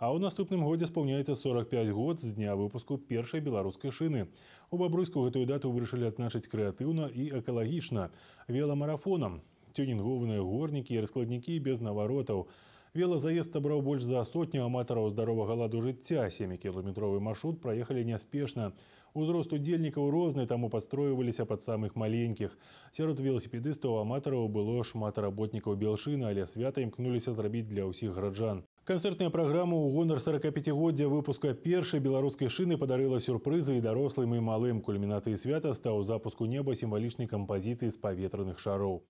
А ў наступным годзе спаўняецца 45 год з дня выпуску першай беларускай шыны. У бабруйску гэтую дату вырашылі адзначыць крэатыўна і экалагічна. веламарафонам. Тюнінгованыя горнікі і раскладнікі без наваротаў. Велозаезд собрал больше за сотню аматараў здаровага ладу жыцця. Семікіламетровы маршрут проехали неспешно. Узрост удзельнікаў розны, таму падстройваліся а под самых маленькіх. Сярод велосипедыстаў аматоров было шмат работнікаў Белшына, але свята імкнуліся зрабіць для усих граждан. Концертная программа у гонар 45-годдзя выпуска первой белорусской шины подарила сюрпризы и дорослым и малым. Кульминацией свята стаў запуску неба символичной кампазіцыі з поветренных шаров.